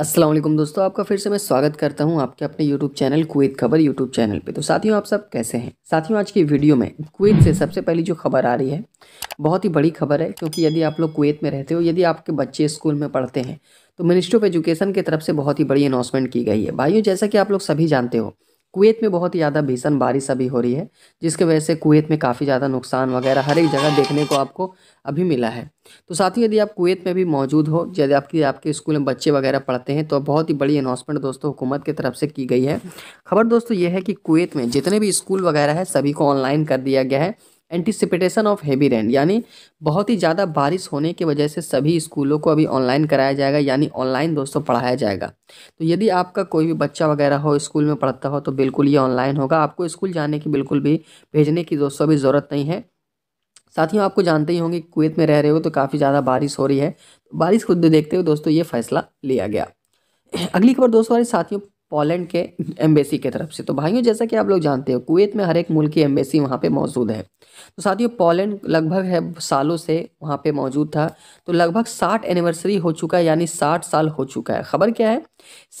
असलम दोस्तों आपका फिर से मैं स्वागत करता हूं आपके अपने YouTube चैनल कुवैत खबर YouTube चैनल पे तो साथियों आप सब कैसे हैं साथियों आज की वीडियो में कुवैत से सबसे पहली जो खबर आ रही है बहुत ही बड़ी खबर है क्योंकि यदि आप लोग कुवैत में रहते हो यदि आपके बच्चे स्कूल में पढ़ते हैं तो मिनिस्ट्री ऑफ एजुकेशन की तरफ से बहुत ही बड़ी अनाउंसमेंट की गई है भाइयों जैसा कि आप लोग सभी जानते हो कुवैत में बहुत ही ज़्यादा भीषण बारिश अभी हो रही है जिसके वजह से कुवैत में काफ़ी ज़्यादा नुकसान वगैरह हर एक जगह देखने को आपको अभी मिला है तो साथ ही यदि आप कुवैत में भी मौजूद हो यदि आपकी आपके स्कूल में बच्चे वगैरह पढ़ते हैं तो बहुत ही बड़ी अनाउंसमेंट दोस्तों हुकूमत की तरफ से की गई है खबर दोस्तों ये है कि कुवैत में जितने भी स्कूल वगैरह है सभी को ऑनलाइन कर दिया गया है एंटिसिपेटेशन ऑफ हैवी रेन यानी बहुत ही ज़्यादा बारिश होने की वजह से सभी स्कूलों को अभी ऑनलाइन कराया जाएगा यानी ऑनलाइन दोस्तों पढ़ाया जाएगा तो यदि आपका कोई भी बच्चा वगैरह हो स्कूल में पढ़ता हो तो बिल्कुल ये ऑनलाइन होगा आपको स्कूल जाने की बिल्कुल भी भेजने की दोस्तों अभी ज़रूरत नहीं है साथियों आपको जानते ही होंगे कुवैत में रह रहे हो तो काफ़ी ज़्यादा बारिश हो रही है बारिश खुद देखते हुए दोस्तों ये फैसला लिया गया अगली खबर दोस्तों हमारे साथियों पोलैंड के एम्बेसी के तरफ से तो भाइयों जैसा कि आप लोग जानते हो कुवैत में हर एक मुल्क की एम्बेसी वहाँ पे मौजूद है तो साथियों पोलैंड लगभग है सालों से वहाँ पे मौजूद था तो लगभग साठ एनिवर्सरी हो चुका है यानी साठ साल हो चुका है खबर क्या है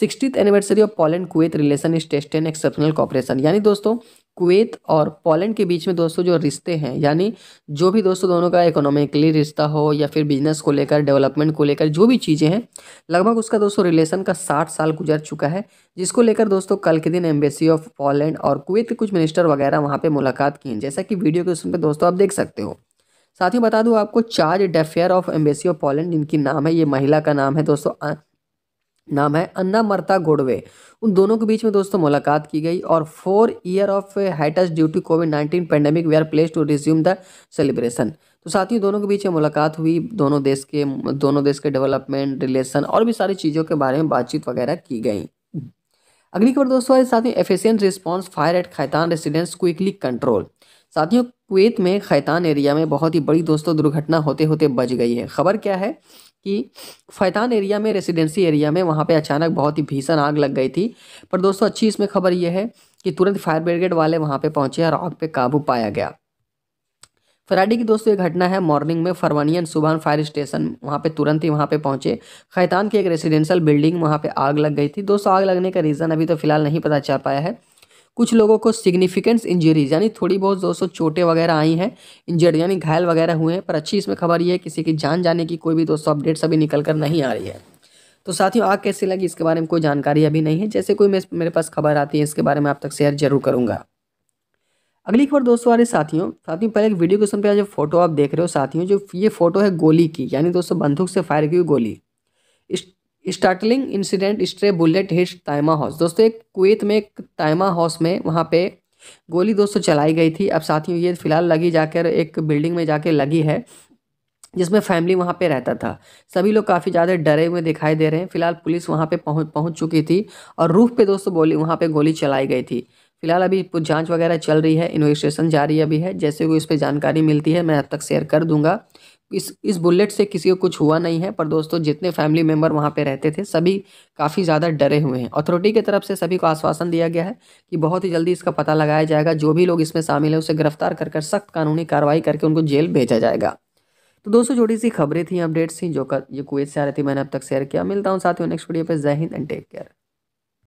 sixtieth anniversary of Poland Kuwait relation is test and exceptional cooperation यानी दोस्तों कुवैत और पोलैंड के बीच में दोस्तों जो रिश्ते हैं यानी जो भी दोस्तों दोनों का इकोनॉमिकली रिश्ता हो या फिर बिजनेस को लेकर डेवलपमेंट को लेकर जो भी चीज़ें हैं लगभग उसका दोस्तों रिलेशन का साठ साल गुजर चुका है जिसको लेकर दोस्तों कल के दिन एम्बेसी ऑफ पोलैंड और कुवैत के कुछ मिनिस्टर वगैरह वहाँ पर मुलाकात की जैसा कि वीडियो के उसमें दोस्तों आप देख सकते हो साथ ही बता दूँ आपको charge d'affaires of embassy of Poland जिनकी नाम है ये महिला का नाम है दोस्तों नाम है अन्ना मर्ता गोडवे उन दोनों के बीच में दोस्तों मुलाकात की गई और four year of hiatus due to COVID nineteen pandemic we are place to resume the celebration तो साथ ही दोनों के बीच में मुलाकात हुई दोनों देश के दोनों देश के डेवलपमेंट रिलेशन और भी सारी चीज़ों के बारे में बातचीत वगैरह की गई अगली खबर दोस्तों साथ ही efficient response fire at Khaitan residence quickly control साथियों कुवैत में खैतान एरिया में बहुत ही बड़ी दोस्तों दुर्घटना होते होते बच गई है खबर क्या है कि फैतान एरिया में रेसिडेंसी एरिया में वहाँ पे अचानक बहुत ही भीषण आग लग गई थी पर दोस्तों अच्छी इसमें खबर यह है कि तुरंत फायर ब्रिगेड वाले वहाँ पे पहुँचे और आग पे काबू पाया गया फ्राइडे की दोस्तों ये घटना है मॉर्निंग में फरवानियन सुबहान फायर स्टेशन वहाँ पे तुरंत ही वहाँ पे पहुँचे खैतान की एक रेसिडेंशियल बिल्डिंग वहाँ पे आग लग गई थी दोस्तों आग लगने का रीज़न अभी तो फिलहाल नहीं पता चल पाया है कुछ लोगों को सिग्निफिकेंस इंजरीज यानी थोड़ी बहुत दोस्तों चोटें वगैरह आई हैं इंजर्ड यानी घायल वगैरह हुए हैं पर अच्छी इसमें खबर ये है किसी की जान जाने की कोई भी दोस्तों अपडेट्स अभी निकल कर नहीं आ रही है तो साथियों आग कैसे लगी इसके बारे में कोई जानकारी अभी नहीं है जैसे कोई मेरे पास खबर आती है इसके बारे में आप तक शेयर जरूर करूँगा अगली खबर दोस्तों आ रही साथियों साथियों पहले एक वीडियो क्वेश्चन पर जो फोटो आप देख रहे हो साथियों जो ये फोटो है गोली की यानी दोस्तों बंदूक से फायर की हुई गोली इस startling incident stray bullet hit Tayma house दोस्तों एक कुवैत में एक तायमा हाउस में वहाँ पे गोली दोस्तों चलाई गई थी अब साथियों ये फिलहाल लगी जाकर एक बिल्डिंग में जाकर लगी है जिसमें फैमिली वहाँ पे रहता था सभी लोग काफ़ी ज़्यादा डरे हुए दिखाई दे रहे हैं फिलहाल पुलिस वहाँ पे पहुँच पहुँच चुकी थी और रूफ पे दोस्तों गोली वहाँ पे गोली चलाई गई थी फिलहाल अभी जांच वगैरह चल रही है इन्वेस्टिगेशन जारी अभी है जैसे वो इस पर जानकारी मिलती है मैं अब तक शेयर कर दूँगा इस इस बुलेट से किसी को कुछ हुआ नहीं है पर दोस्तों जितने फैमिली मेम्बर वहाँ पे रहते थे सभी काफ़ी ज़्यादा डरे हुए हैं अथॉरिटी की तरफ से सभी को आश्वासन दिया गया है कि बहुत ही जल्दी इसका पता लगाया जाएगा जो भी लोग इसमें शामिल हैं उसे गिरफ्तार कर कर सख्त कानूनी कार्रवाई करके उनको जेल भेजा जाएगा तो दोस्तों छोटी सी खबरें थी अपडेट्स थी जो कर ये कुवैत से आ रही थी मैंने अब तक शेयर किया मिलता हूँ साथियों नेक्स्ट वीडियो पर जय हिंद एंड टेक केयर